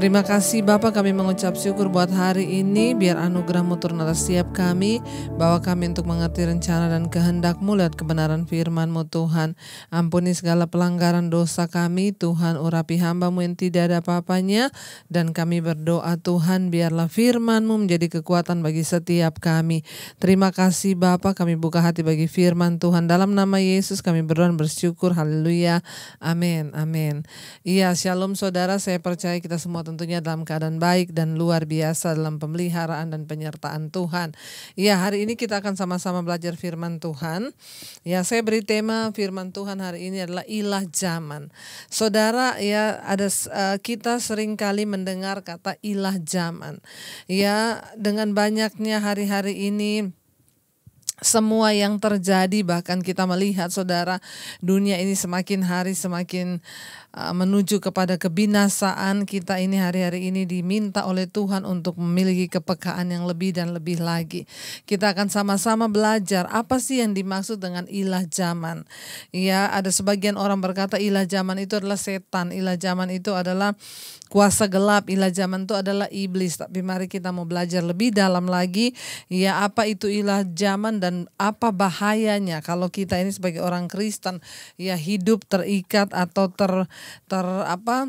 Terima kasih Bapa kami mengucap syukur buat hari ini biar anugerahmu turun atas setiap kami bawa kami untuk mengerti rencana dan kehendakmu lihat kebenaran firmanmu Tuhan. Ampuni segala pelanggaran dosa kami Tuhan urapi hambamu yang tidak ada apa-apanya dan kami berdoa Tuhan biarlah firmanmu menjadi kekuatan bagi setiap kami. Terima kasih Bapa kami buka hati bagi firman Tuhan dalam nama Yesus kami berdoa dan bersyukur haleluya amin amin. Iya shalom saudara saya percaya kita semua tentunya dalam keadaan baik dan luar biasa dalam pemeliharaan dan penyertaan Tuhan. Ya, hari ini kita akan sama-sama belajar firman Tuhan. Ya, saya beri tema firman Tuhan hari ini adalah ilah zaman. Saudara, ya ada e, kita sering kali mendengar kata ilah zaman. Ya, dengan banyaknya hari-hari ini semua yang terjadi bahkan kita melihat saudara dunia ini semakin hari semakin uh, menuju kepada kebinasaan kita ini hari-hari ini diminta oleh Tuhan untuk memiliki kepekaan yang lebih dan lebih lagi kita akan sama-sama belajar apa sih yang dimaksud dengan ilah zaman ya ada sebagian orang berkata ilah zaman itu adalah setan ilah zaman itu adalah kuasa gelap ilah zaman itu adalah iblis. Tapi mari kita mau belajar lebih dalam lagi ya apa itu ilah zaman dan apa bahayanya kalau kita ini sebagai orang Kristen ya hidup terikat atau ter ter apa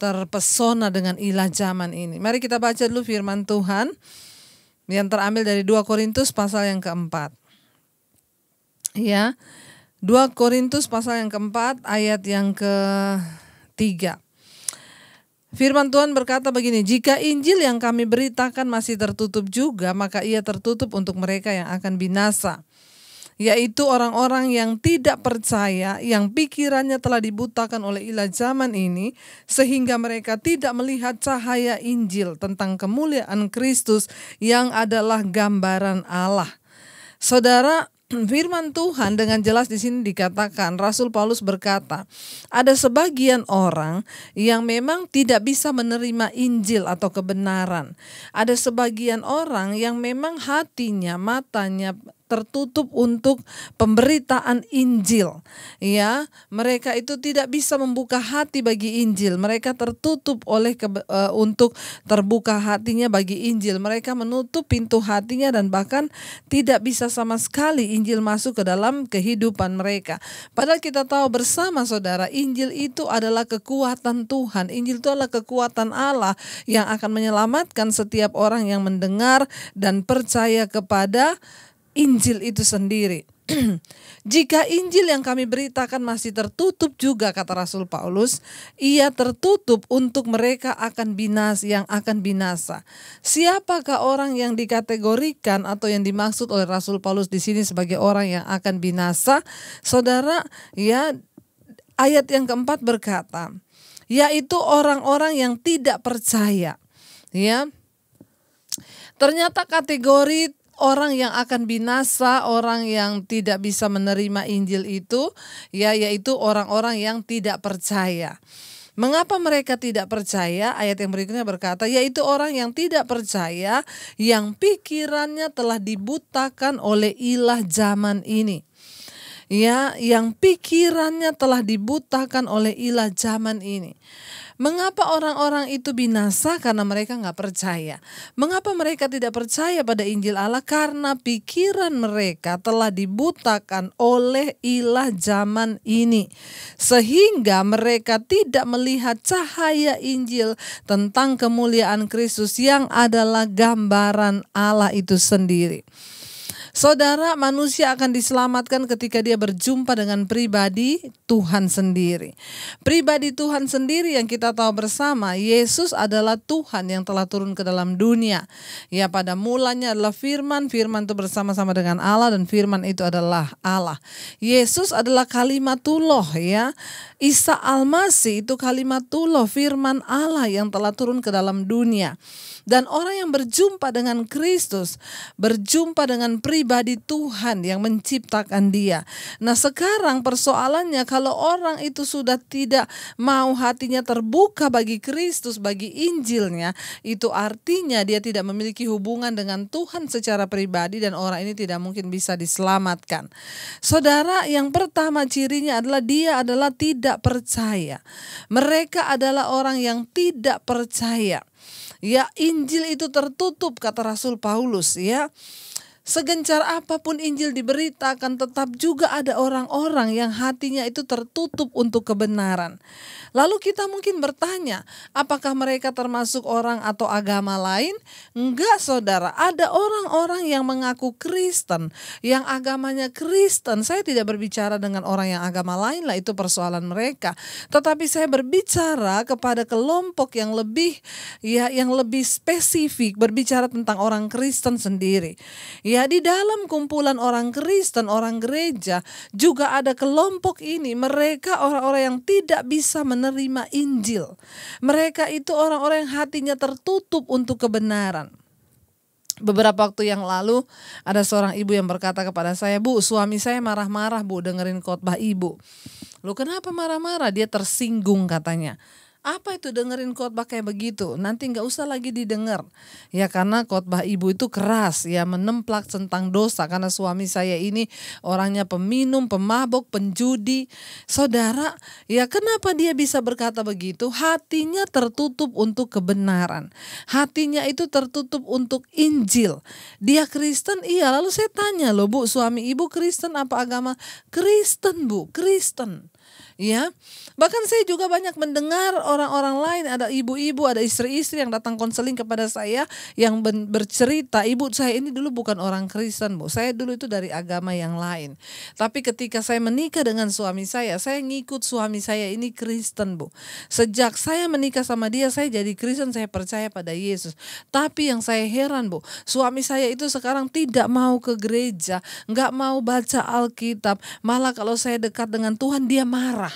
terpesona dengan ilah zaman ini. Mari kita baca dulu firman Tuhan yang terambil dari 2 Korintus pasal yang keempat. Ya, 2 Korintus pasal yang keempat ayat yang ketiga. Firman Tuhan berkata begini, jika Injil yang kami beritakan masih tertutup juga, maka ia tertutup untuk mereka yang akan binasa. Yaitu orang-orang yang tidak percaya, yang pikirannya telah dibutakan oleh ilah zaman ini, sehingga mereka tidak melihat cahaya Injil tentang kemuliaan Kristus yang adalah gambaran Allah. Saudara, firman Tuhan dengan jelas di sini dikatakan Rasul Paulus berkata, ada sebagian orang yang memang tidak bisa menerima Injil atau kebenaran. Ada sebagian orang yang memang hatinya, matanya, tertutup untuk pemberitaan Injil. Ya, mereka itu tidak bisa membuka hati bagi Injil. Mereka tertutup oleh ke, uh, e, untuk terbuka hatinya bagi Injil. Mereka menutup pintu hatinya dan bahkan tidak bisa sama sekali Injil masuk ke dalam kehidupan mereka. Padahal kita tahu bersama saudara, Injil itu adalah kekuatan Tuhan. Injil itu adalah kekuatan Allah yang akan menyelamatkan setiap orang yang mendengar dan percaya kepada Injil itu sendiri. Jika Injil yang kami beritakan masih tertutup juga kata Rasul Paulus, ia tertutup untuk mereka akan binas yang akan binasa. Siapakah orang yang dikategorikan atau yang dimaksud oleh Rasul Paulus di sini sebagai orang yang akan binasa? Saudara, ya ayat yang keempat berkata, yaitu orang-orang yang tidak percaya. Ya. Ternyata kategori orang yang akan binasa, orang yang tidak bisa menerima Injil itu, ya yaitu orang-orang yang tidak percaya. Mengapa mereka tidak percaya? Ayat yang berikutnya berkata, yaitu orang yang tidak percaya yang pikirannya telah dibutakan oleh ilah zaman ini. Ya, yang pikirannya telah dibutakan oleh ilah zaman ini. Mengapa orang-orang itu binasa? Karena mereka nggak percaya. Mengapa mereka tidak percaya pada Injil Allah? Karena pikiran mereka telah dibutakan oleh ilah zaman ini. Sehingga mereka tidak melihat cahaya Injil tentang kemuliaan Kristus yang adalah gambaran Allah itu sendiri. Saudara, manusia akan diselamatkan ketika dia berjumpa dengan pribadi Tuhan sendiri. Pribadi Tuhan sendiri yang kita tahu bersama, Yesus adalah Tuhan yang telah turun ke dalam dunia. Ya, pada mulanya adalah firman, firman itu bersama-sama dengan Allah dan firman itu adalah Allah. Yesus adalah kalimatullah ya. Isa Al-Masih itu kalimatullah firman Allah yang telah turun ke dalam dunia. Dan orang yang berjumpa dengan Kristus, berjumpa dengan pribadi Tuhan yang menciptakan dia. Nah sekarang persoalannya kalau orang itu sudah tidak mau hatinya terbuka bagi Kristus, bagi Injilnya, itu artinya dia tidak memiliki hubungan dengan Tuhan secara pribadi dan orang ini tidak mungkin bisa diselamatkan. Saudara, yang pertama cirinya adalah dia adalah tidak tidak percaya. Mereka adalah orang yang tidak percaya. Ya Injil itu tertutup kata Rasul Paulus ya. Segencar apapun Injil diberitakan, tetap juga ada orang-orang yang hatinya itu tertutup untuk kebenaran. Lalu kita mungkin bertanya, apakah mereka termasuk orang atau agama lain? Enggak, saudara. Ada orang-orang yang mengaku Kristen, yang agamanya Kristen. Saya tidak berbicara dengan orang yang agama lain lah, itu persoalan mereka. Tetapi saya berbicara kepada kelompok yang lebih ya yang lebih spesifik berbicara tentang orang Kristen sendiri. Ya ya di dalam kumpulan orang Kristen, orang gereja juga ada kelompok ini. Mereka orang-orang yang tidak bisa menerima Injil. Mereka itu orang-orang yang hatinya tertutup untuk kebenaran. Beberapa waktu yang lalu ada seorang ibu yang berkata kepada saya, "Bu, suami saya marah-marah, Bu, dengerin khotbah Ibu." "Lu kenapa marah-marah?" Dia tersinggung katanya. Apa itu dengerin khotbah kayak begitu? Nanti nggak usah lagi didengar. Ya karena khotbah ibu itu keras ya menemplak tentang dosa karena suami saya ini orangnya peminum, pemabok, penjudi. Saudara, ya kenapa dia bisa berkata begitu? Hatinya tertutup untuk kebenaran. Hatinya itu tertutup untuk Injil. Dia Kristen iya, lalu saya tanya loh Bu, suami ibu Kristen apa agama? Kristen Bu, Kristen ya. Bahkan saya juga banyak mendengar orang-orang lain ada ibu-ibu, ada istri-istri yang datang konseling kepada saya yang bercerita, "Ibu, saya ini dulu bukan orang Kristen, Bu. Saya dulu itu dari agama yang lain. Tapi ketika saya menikah dengan suami saya, saya ngikut suami saya ini Kristen, Bu. Sejak saya menikah sama dia, saya jadi Kristen, saya percaya pada Yesus. Tapi yang saya heran, Bu, suami saya itu sekarang tidak mau ke gereja, nggak mau baca Alkitab. Malah kalau saya dekat dengan Tuhan, dia marah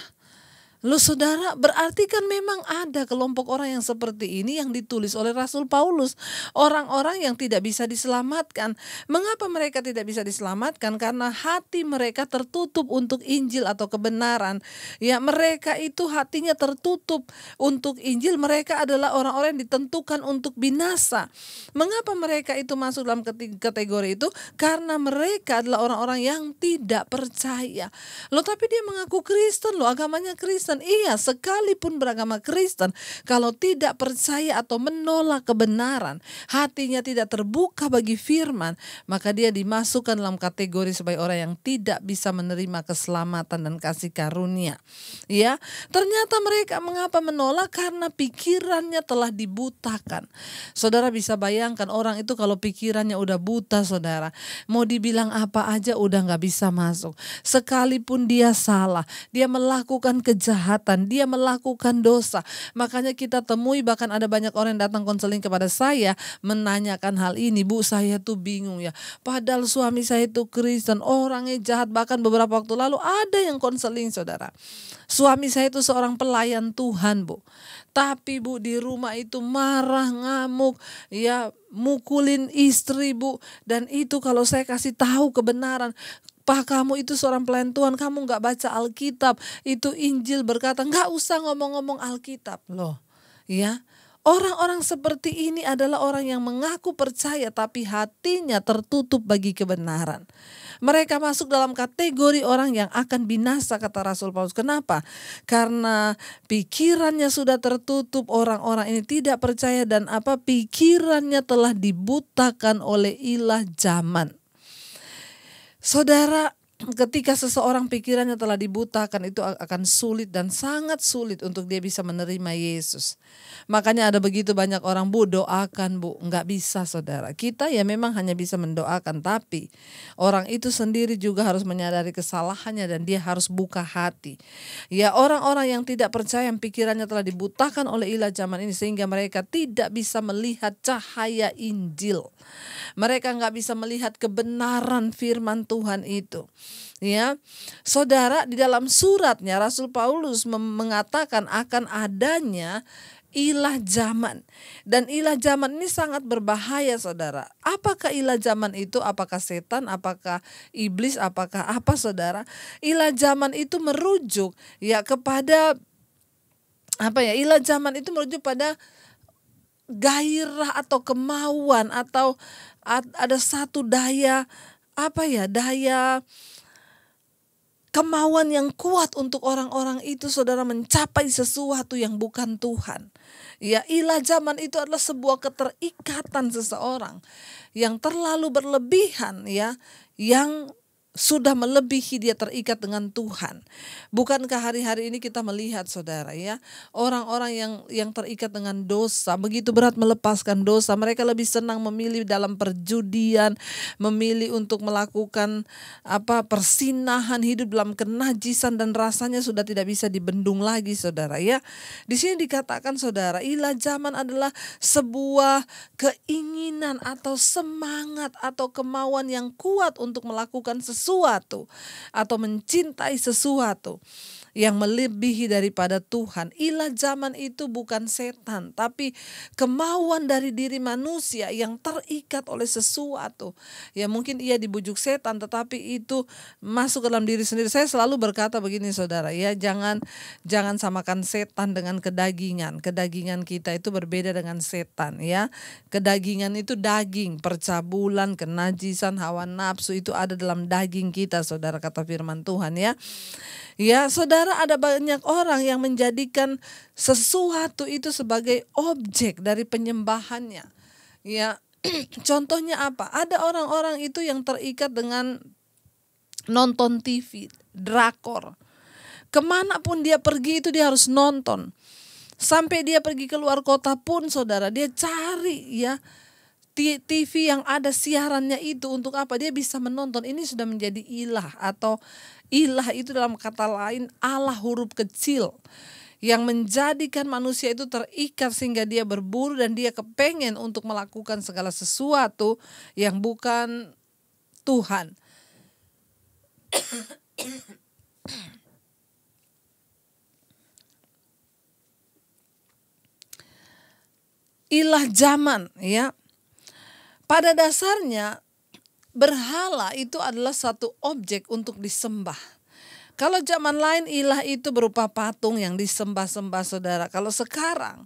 Lu saudara, berarti kan memang ada kelompok orang yang seperti ini yang ditulis oleh Rasul Paulus. Orang-orang yang tidak bisa diselamatkan. Mengapa mereka tidak bisa diselamatkan? Karena hati mereka tertutup untuk Injil atau kebenaran. Ya mereka itu hatinya tertutup untuk Injil. Mereka adalah orang-orang yang ditentukan untuk binasa. Mengapa mereka itu masuk dalam kategori itu? Karena mereka adalah orang-orang yang tidak percaya. Loh tapi dia mengaku Kristen loh, agamanya Kristen Kristen. Iya, sekalipun beragama Kristen, kalau tidak percaya atau menolak kebenaran, hatinya tidak terbuka bagi firman, maka dia dimasukkan dalam kategori sebagai orang yang tidak bisa menerima keselamatan dan kasih karunia. Ya, ternyata mereka mengapa menolak karena pikirannya telah dibutakan. Saudara bisa bayangkan orang itu kalau pikirannya udah buta, saudara mau dibilang apa aja udah nggak bisa masuk. Sekalipun dia salah, dia melakukan kejahatan kejahatan, dia melakukan dosa. Makanya kita temui bahkan ada banyak orang yang datang konseling kepada saya menanyakan hal ini. Bu saya tuh bingung ya. Padahal suami saya itu Kristen, orangnya jahat. Bahkan beberapa waktu lalu ada yang konseling saudara. Suami saya itu seorang pelayan Tuhan bu. Tapi bu di rumah itu marah, ngamuk, ya mukulin istri bu. Dan itu kalau saya kasih tahu kebenaran, Pak kamu itu seorang pelayan Tuhan, kamu nggak baca Alkitab, itu Injil berkata nggak usah ngomong-ngomong Alkitab loh, ya. Orang-orang seperti ini adalah orang yang mengaku percaya tapi hatinya tertutup bagi kebenaran. Mereka masuk dalam kategori orang yang akan binasa kata Rasul Paulus. Kenapa? Karena pikirannya sudah tertutup, orang-orang ini tidak percaya dan apa pikirannya telah dibutakan oleh ilah zaman. Saudara ketika seseorang pikirannya telah dibutakan itu akan sulit dan sangat sulit untuk dia bisa menerima Yesus. Makanya ada begitu banyak orang bu doakan bu nggak bisa saudara. Kita ya memang hanya bisa mendoakan tapi orang itu sendiri juga harus menyadari kesalahannya dan dia harus buka hati. Ya orang-orang yang tidak percaya yang pikirannya telah dibutakan oleh ilah zaman ini sehingga mereka tidak bisa melihat cahaya Injil. Mereka nggak bisa melihat kebenaran firman Tuhan itu ya saudara di dalam suratnya Rasul Paulus mengatakan akan adanya ilah zaman. Dan ilah zaman ini sangat berbahaya saudara. Apakah ilah zaman itu? Apakah setan? Apakah iblis? Apakah apa saudara? Ilah zaman itu merujuk ya kepada apa ya? Ilah zaman itu merujuk pada gairah atau kemauan atau ada satu daya apa ya daya kemauan yang kuat untuk orang-orang itu saudara mencapai sesuatu yang bukan Tuhan. Ya, ilah zaman itu adalah sebuah keterikatan seseorang yang terlalu berlebihan ya, yang sudah melebihi dia terikat dengan Tuhan. Bukankah hari-hari ini kita melihat Saudara ya, orang-orang yang yang terikat dengan dosa, begitu berat melepaskan dosa, mereka lebih senang memilih dalam perjudian, memilih untuk melakukan apa persinahan hidup dalam kenajisan dan rasanya sudah tidak bisa dibendung lagi Saudara ya. Di sini dikatakan Saudara, ilah zaman adalah sebuah keinginan atau semangat atau kemauan yang kuat untuk melakukan sesuatu sesuatu atau mencintai sesuatu yang melebihi daripada Tuhan. Ilah zaman itu bukan setan, tapi kemauan dari diri manusia yang terikat oleh sesuatu. Ya mungkin ia dibujuk setan, tetapi itu masuk ke dalam diri sendiri. Saya selalu berkata begini saudara, ya jangan jangan samakan setan dengan kedagingan. Kedagingan kita itu berbeda dengan setan ya. Kedagingan itu daging, percabulan, kenajisan, hawa nafsu itu ada dalam daging kita saudara kata firman Tuhan ya. Ya saudara Saudara ada banyak orang yang menjadikan sesuatu itu sebagai objek dari penyembahannya. Ya, contohnya apa? Ada orang-orang itu yang terikat dengan nonton TV, drakor. Kemanapun dia pergi itu dia harus nonton. Sampai dia pergi ke luar kota pun saudara, dia cari ya TV yang ada siarannya itu untuk apa dia bisa menonton ini sudah menjadi ilah atau ilah itu dalam kata lain Allah huruf kecil yang menjadikan manusia itu terikat sehingga dia berburu dan dia kepengen untuk melakukan segala sesuatu yang bukan Tuhan. ilah zaman ya pada dasarnya berhala itu adalah satu objek untuk disembah. Kalau zaman lain ilah itu berupa patung yang disembah-sembah saudara. Kalau sekarang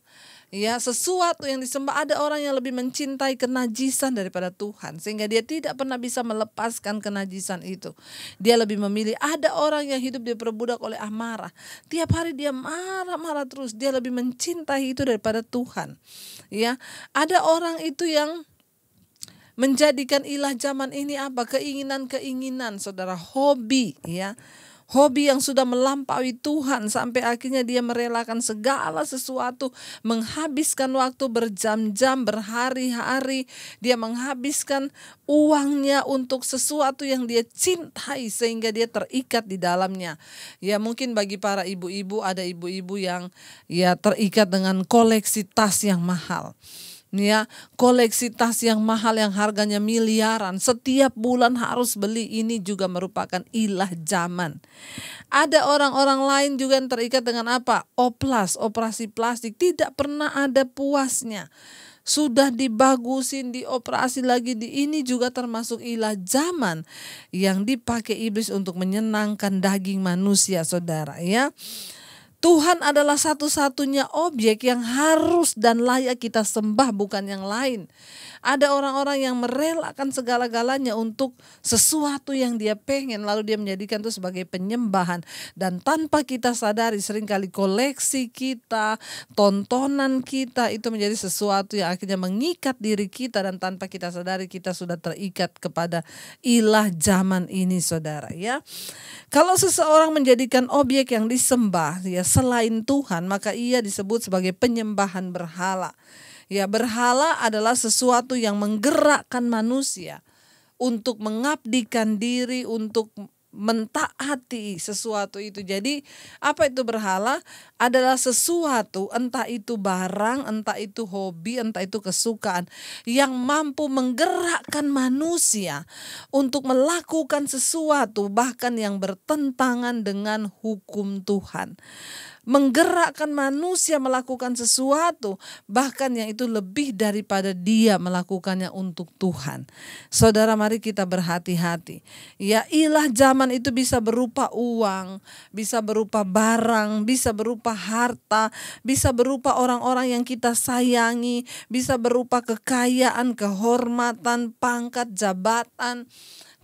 ya sesuatu yang disembah ada orang yang lebih mencintai kenajisan daripada Tuhan sehingga dia tidak pernah bisa melepaskan kenajisan itu. Dia lebih memilih ada orang yang hidup diperbudak oleh amarah. Tiap hari dia marah-marah terus. Dia lebih mencintai itu daripada Tuhan. Ya, ada orang itu yang Menjadikan ilah zaman ini apa? Keinginan-keinginan, saudara, hobi ya. Hobi yang sudah melampaui Tuhan sampai akhirnya dia merelakan segala sesuatu, menghabiskan waktu berjam-jam, berhari-hari, dia menghabiskan uangnya untuk sesuatu yang dia cintai sehingga dia terikat di dalamnya. Ya mungkin bagi para ibu-ibu ada ibu-ibu yang ya terikat dengan koleksi tas yang mahal ya koleksi tas yang mahal yang harganya miliaran setiap bulan harus beli ini juga merupakan ilah zaman ada orang-orang lain juga yang terikat dengan apa oplas operasi plastik tidak pernah ada puasnya sudah dibagusin, dioperasi lagi di ini juga termasuk ilah zaman yang dipakai iblis untuk menyenangkan daging manusia, saudara ya. Tuhan adalah satu-satunya objek yang harus dan layak kita sembah, bukan yang lain. Ada orang-orang yang merelakan segala-galanya untuk sesuatu yang dia pengen, lalu dia menjadikan itu sebagai penyembahan. Dan tanpa kita sadari, seringkali koleksi kita, tontonan kita itu menjadi sesuatu yang akhirnya mengikat diri kita, dan tanpa kita sadari, kita sudah terikat kepada ilah zaman ini, saudara. Ya, kalau seseorang menjadikan objek yang disembah, ya selain Tuhan, maka ia disebut sebagai penyembahan berhala. Ya, berhala adalah sesuatu yang menggerakkan manusia untuk mengabdikan diri, untuk mentaati sesuatu itu. Jadi apa itu berhala adalah sesuatu entah itu barang, entah itu hobi, entah itu kesukaan yang mampu menggerakkan manusia untuk melakukan sesuatu bahkan yang bertentangan dengan hukum Tuhan menggerakkan manusia melakukan sesuatu, bahkan yang itu lebih daripada dia melakukannya untuk Tuhan. Saudara, mari kita berhati-hati. Ya, ilah zaman itu bisa berupa uang, bisa berupa barang, bisa berupa harta, bisa berupa orang-orang yang kita sayangi, bisa berupa kekayaan, kehormatan, pangkat, jabatan,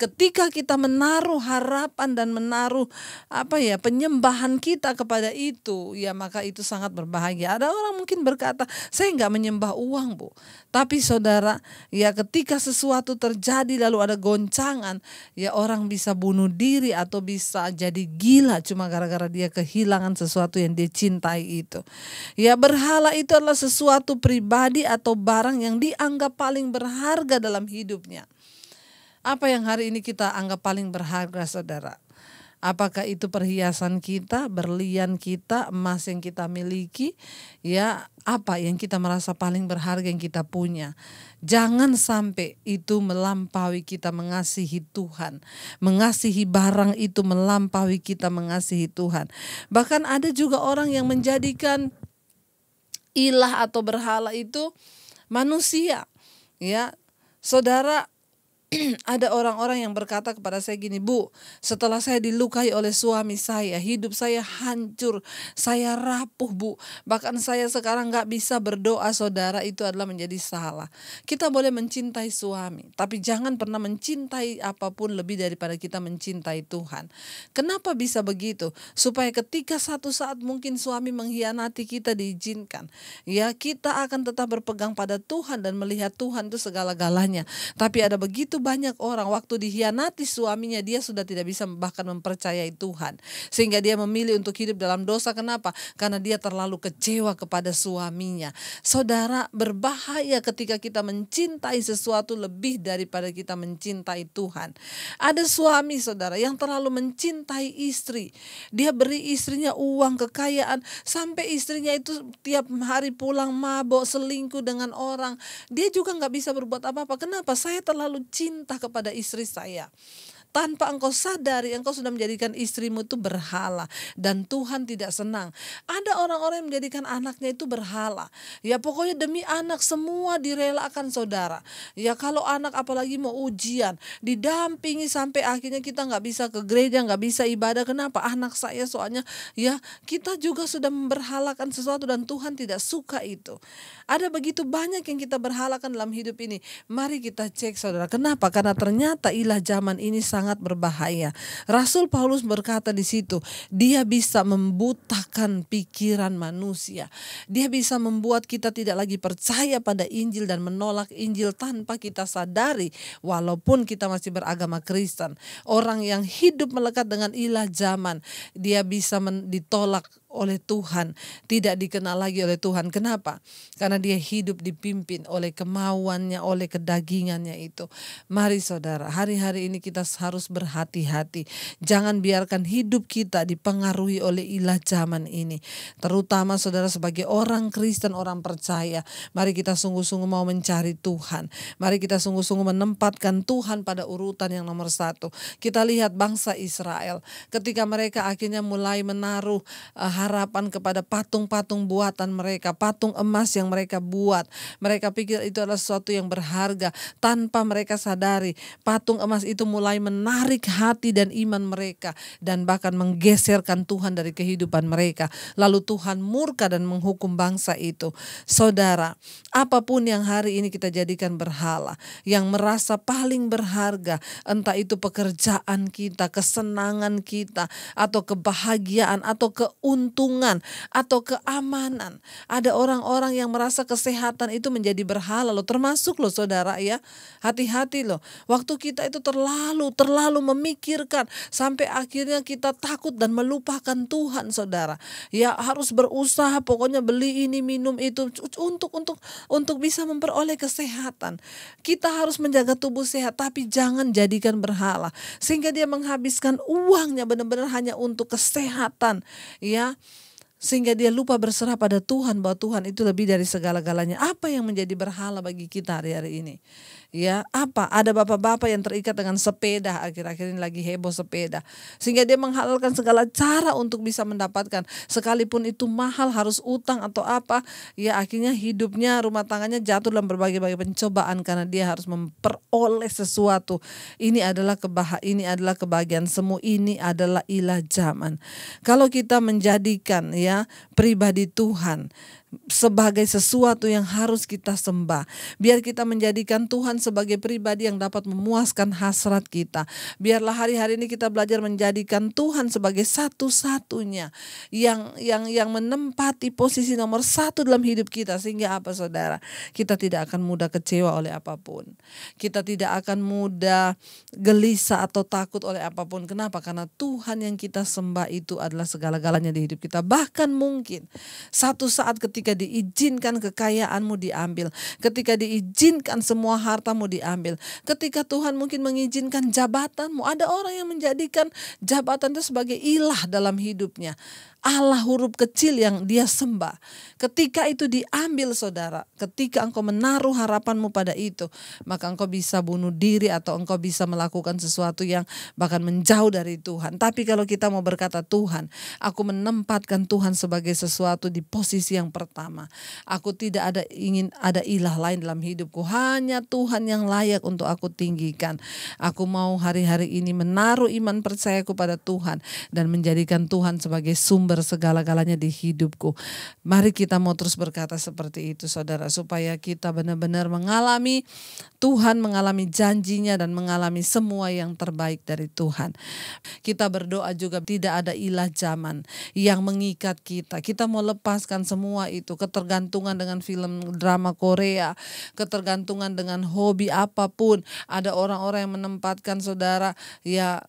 Ketika kita menaruh harapan dan menaruh apa ya penyembahan kita kepada itu, ya maka itu sangat berbahagia Ada orang mungkin berkata, saya nggak menyembah uang bu, tapi saudara, ya ketika sesuatu terjadi lalu ada goncangan, ya orang bisa bunuh diri atau bisa jadi gila cuma gara-gara dia kehilangan sesuatu yang dia cintai itu. Ya berhala itu adalah sesuatu pribadi atau barang yang dianggap paling berharga dalam hidupnya. Apa yang hari ini kita anggap paling berharga saudara? Apakah itu perhiasan kita, berlian kita, emas yang kita miliki, ya apa yang kita merasa paling berharga yang kita punya. Jangan sampai itu melampaui kita mengasihi Tuhan. Mengasihi barang itu melampaui kita mengasihi Tuhan. Bahkan ada juga orang yang menjadikan ilah atau berhala itu manusia. Ya, saudara ada orang-orang yang berkata kepada saya gini, Bu, setelah saya dilukai oleh suami saya, hidup saya hancur, saya rapuh, Bu. Bahkan saya sekarang gak bisa berdoa, saudara, itu adalah menjadi salah. Kita boleh mencintai suami, tapi jangan pernah mencintai apapun lebih daripada kita mencintai Tuhan. Kenapa bisa begitu? Supaya ketika satu saat mungkin suami mengkhianati kita diizinkan, ya kita akan tetap berpegang pada Tuhan dan melihat Tuhan itu segala-galanya. Tapi ada begitu banyak orang waktu dihianati suaminya dia sudah tidak bisa bahkan mempercayai Tuhan sehingga dia memilih untuk hidup dalam dosa kenapa? Karena dia terlalu kecewa kepada suaminya. Saudara, berbahaya ketika kita mencintai sesuatu lebih daripada kita mencintai Tuhan. Ada suami saudara yang terlalu mencintai istri. Dia beri istrinya uang kekayaan sampai istrinya itu tiap hari pulang mabok selingkuh dengan orang. Dia juga nggak bisa berbuat apa-apa. Kenapa? Saya terlalu cinta cinta kepada istri saya tanpa engkau sadari engkau sudah menjadikan istrimu itu berhala dan Tuhan tidak senang. Ada orang-orang yang menjadikan anaknya itu berhala. Ya pokoknya demi anak semua direlakan saudara. Ya kalau anak apalagi mau ujian didampingi sampai akhirnya kita nggak bisa ke gereja nggak bisa ibadah kenapa anak saya soalnya ya kita juga sudah memberhalakan sesuatu dan Tuhan tidak suka itu. Ada begitu banyak yang kita berhalakan dalam hidup ini. Mari kita cek saudara kenapa karena ternyata ilah zaman ini sangat sangat berbahaya. Rasul Paulus berkata di situ, dia bisa membutakan pikiran manusia. Dia bisa membuat kita tidak lagi percaya pada Injil dan menolak Injil tanpa kita sadari walaupun kita masih beragama Kristen. Orang yang hidup melekat dengan ilah zaman, dia bisa ditolak oleh Tuhan, tidak dikenal lagi oleh Tuhan. Kenapa? Karena dia hidup dipimpin oleh kemauannya, oleh kedagingannya itu. Mari saudara, hari-hari ini kita harus berhati-hati. Jangan biarkan hidup kita dipengaruhi oleh ilah zaman ini. Terutama saudara sebagai orang Kristen, orang percaya. Mari kita sungguh-sungguh mau mencari Tuhan. Mari kita sungguh-sungguh menempatkan Tuhan pada urutan yang nomor satu. Kita lihat bangsa Israel ketika mereka akhirnya mulai menaruh uh, harapan kepada patung-patung buatan mereka, patung emas yang mereka buat. Mereka pikir itu adalah sesuatu yang berharga tanpa mereka sadari. Patung emas itu mulai menarik hati dan iman mereka dan bahkan menggeserkan Tuhan dari kehidupan mereka. Lalu Tuhan murka dan menghukum bangsa itu. Saudara, apapun yang hari ini kita jadikan berhala, yang merasa paling berharga, entah itu pekerjaan kita, kesenangan kita, atau kebahagiaan atau keuntungan keuntungan atau keamanan. Ada orang-orang yang merasa kesehatan itu menjadi berhala loh, termasuk loh saudara ya. Hati-hati loh. Waktu kita itu terlalu terlalu memikirkan sampai akhirnya kita takut dan melupakan Tuhan saudara. Ya harus berusaha pokoknya beli ini minum itu untuk untuk untuk bisa memperoleh kesehatan. Kita harus menjaga tubuh sehat tapi jangan jadikan berhala sehingga dia menghabiskan uangnya benar-benar hanya untuk kesehatan ya sehingga dia lupa berserah pada Tuhan bahwa Tuhan itu lebih dari segala-galanya. Apa yang menjadi berhala bagi kita hari-hari ini? ya apa ada bapak-bapak yang terikat dengan sepeda akhir-akhir ini lagi heboh sepeda sehingga dia menghalalkan segala cara untuk bisa mendapatkan sekalipun itu mahal harus utang atau apa ya akhirnya hidupnya rumah tangannya jatuh dalam berbagai-bagai pencobaan karena dia harus memperoleh sesuatu ini adalah kebah ini adalah kebahagiaan semua. ini adalah ilah zaman kalau kita menjadikan ya pribadi Tuhan sebagai sesuatu yang harus kita sembah. Biar kita menjadikan Tuhan sebagai pribadi yang dapat memuaskan hasrat kita. Biarlah hari-hari ini kita belajar menjadikan Tuhan sebagai satu-satunya yang yang yang menempati posisi nomor satu dalam hidup kita sehingga apa saudara kita tidak akan mudah kecewa oleh apapun. Kita tidak akan mudah gelisah atau takut oleh apapun. Kenapa? Karena Tuhan yang kita sembah itu adalah segala-galanya di hidup kita. Bahkan mungkin satu saat ketika ketika diizinkan kekayaanmu diambil, ketika diizinkan semua hartamu diambil, ketika Tuhan mungkin mengizinkan jabatanmu, ada orang yang menjadikan jabatan itu sebagai ilah dalam hidupnya. Allah huruf kecil yang dia sembah. Ketika itu diambil saudara, ketika engkau menaruh harapanmu pada itu, maka engkau bisa bunuh diri atau engkau bisa melakukan sesuatu yang bahkan menjauh dari Tuhan. Tapi kalau kita mau berkata Tuhan, aku menempatkan Tuhan sebagai sesuatu di posisi yang pertama. Aku tidak ada ingin ada ilah lain dalam hidupku, hanya Tuhan yang layak untuk aku tinggikan. Aku mau hari-hari ini menaruh iman percayaku pada Tuhan dan menjadikan Tuhan sebagai sumber sumber segala-galanya di hidupku. Mari kita mau terus berkata seperti itu saudara supaya kita benar-benar mengalami Tuhan, mengalami janjinya dan mengalami semua yang terbaik dari Tuhan. Kita berdoa juga tidak ada ilah zaman yang mengikat kita. Kita mau lepaskan semua itu, ketergantungan dengan film drama Korea, ketergantungan dengan hobi apapun. Ada orang-orang yang menempatkan saudara ya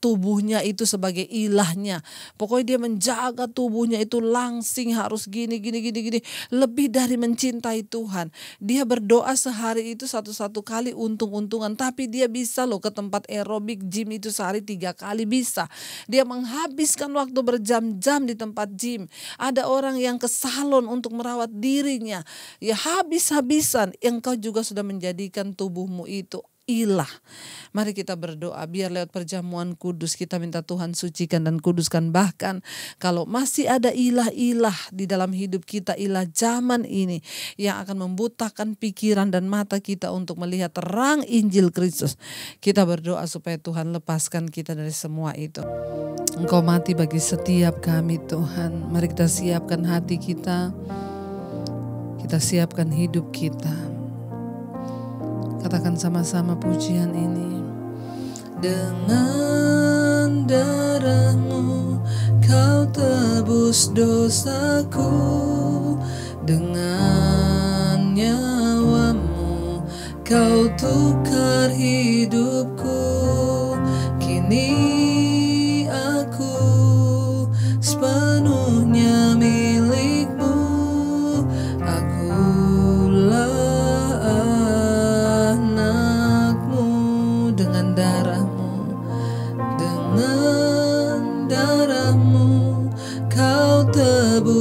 tubuhnya itu sebagai ilahnya. Pokoknya dia menjaga tubuhnya itu langsing harus gini gini gini gini. Lebih dari mencintai Tuhan. Dia berdoa sehari itu satu-satu kali untung-untungan. Tapi dia bisa loh ke tempat aerobik gym itu sehari tiga kali bisa. Dia menghabiskan waktu berjam-jam di tempat gym. Ada orang yang ke salon untuk merawat dirinya. Ya habis-habisan. Engkau juga sudah menjadikan tubuhmu itu ilah. Mari kita berdoa biar lewat perjamuan kudus kita minta Tuhan sucikan dan kuduskan. Bahkan kalau masih ada ilah-ilah di dalam hidup kita, ilah zaman ini yang akan membutakan pikiran dan mata kita untuk melihat terang Injil Kristus. Kita berdoa supaya Tuhan lepaskan kita dari semua itu. Engkau mati bagi setiap kami Tuhan. Mari kita siapkan hati kita. Kita siapkan hidup kita Katakan sama-sama pujian ini. Dengan darahmu kau tebus dosaku Dengan nyawamu kau tukar hidup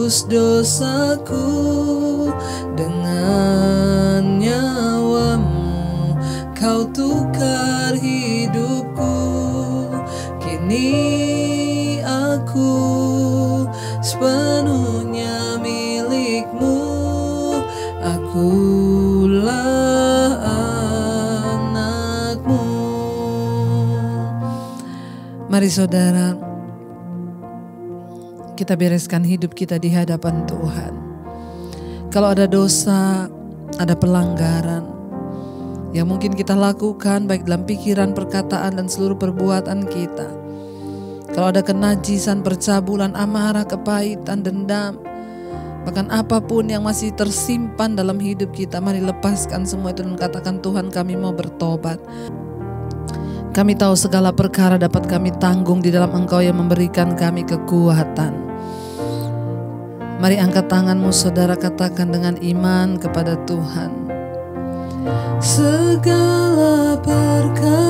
hapus dosaku dengan nyawamu kau tukar hidupku kini aku sepenuhnya milikmu akulah anakmu mari saudara kita bereskan hidup kita di hadapan Tuhan. Kalau ada dosa, ada pelanggaran yang mungkin kita lakukan baik dalam pikiran, perkataan dan seluruh perbuatan kita. Kalau ada kenajisan, percabulan, amarah, kepahitan, dendam, bahkan apapun yang masih tersimpan dalam hidup kita, mari lepaskan semua itu dan katakan Tuhan kami mau bertobat. Kami tahu segala perkara dapat kami tanggung di dalam Engkau yang memberikan kami kekuatan. Mari angkat tanganmu saudara katakan dengan iman kepada Tuhan. Segala perkara.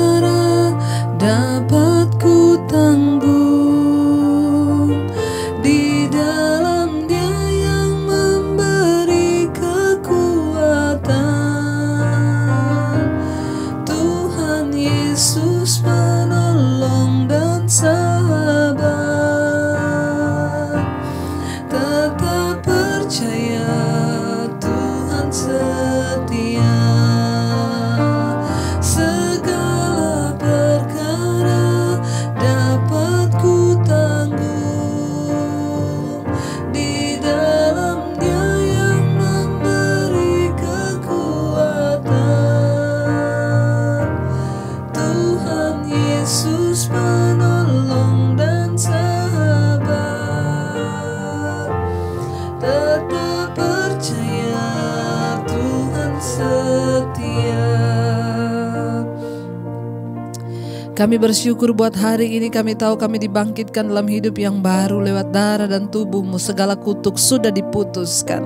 Kami bersyukur buat hari ini kami tahu kami dibangkitkan dalam hidup yang baru lewat darah dan tubuhmu. Segala kutuk sudah diputuskan.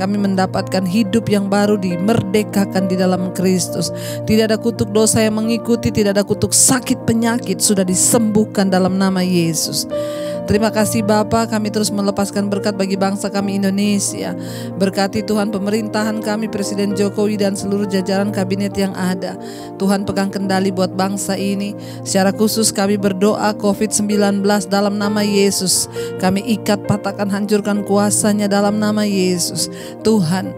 Kami mendapatkan hidup yang baru dimerdekakan di dalam Kristus. Tidak ada kutuk dosa yang mengikuti, tidak ada kutuk sakit penyakit sudah disembuhkan dalam nama Yesus. Terima kasih Bapa, kami terus melepaskan berkat bagi bangsa kami Indonesia. Berkati Tuhan pemerintahan kami Presiden Jokowi dan seluruh jajaran kabinet yang ada. Tuhan pegang kendali buat bangsa ini. Secara khusus kami berdoa COVID-19 dalam nama Yesus. Kami ikat, patahkan, hancurkan kuasanya dalam nama Yesus. Tuhan,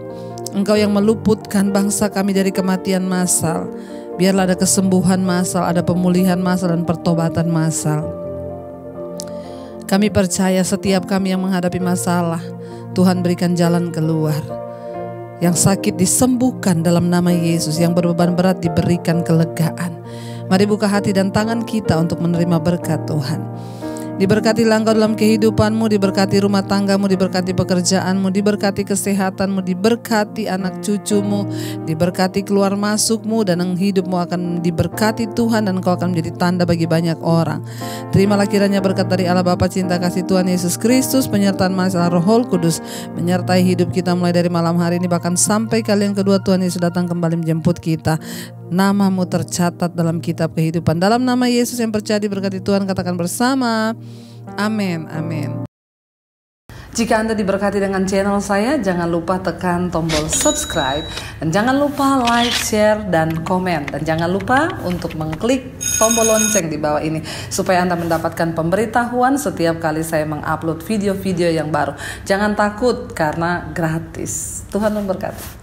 Engkau yang meluputkan bangsa kami dari kematian massal. Biarlah ada kesembuhan massal, ada pemulihan massal dan pertobatan massal. Kami percaya setiap kami yang menghadapi masalah, Tuhan berikan jalan keluar. Yang sakit disembuhkan dalam nama Yesus, yang berbeban berat diberikan kelegaan. Mari buka hati dan tangan kita untuk menerima berkat Tuhan. Diberkati langkah dalam kehidupanmu, diberkati rumah tanggamu, diberkati pekerjaanmu, diberkati kesehatanmu, diberkati anak cucumu, diberkati keluar masukmu dan hidupmu akan diberkati Tuhan dan kau akan menjadi tanda bagi banyak orang. Terimalah kiranya berkat dari Allah Bapa cinta kasih Tuhan Yesus Kristus, penyertaan masalah Roh Kudus, menyertai hidup kita mulai dari malam hari ini bahkan sampai kalian kedua Tuhan Yesus datang kembali menjemput kita namamu tercatat dalam kitab kehidupan. Dalam nama Yesus yang percaya diberkati Tuhan, katakan bersama. Amin, amin. Jika Anda diberkati dengan channel saya, jangan lupa tekan tombol subscribe dan jangan lupa like, share dan komen dan jangan lupa untuk mengklik tombol lonceng di bawah ini supaya Anda mendapatkan pemberitahuan setiap kali saya mengupload video-video yang baru. Jangan takut karena gratis. Tuhan memberkati.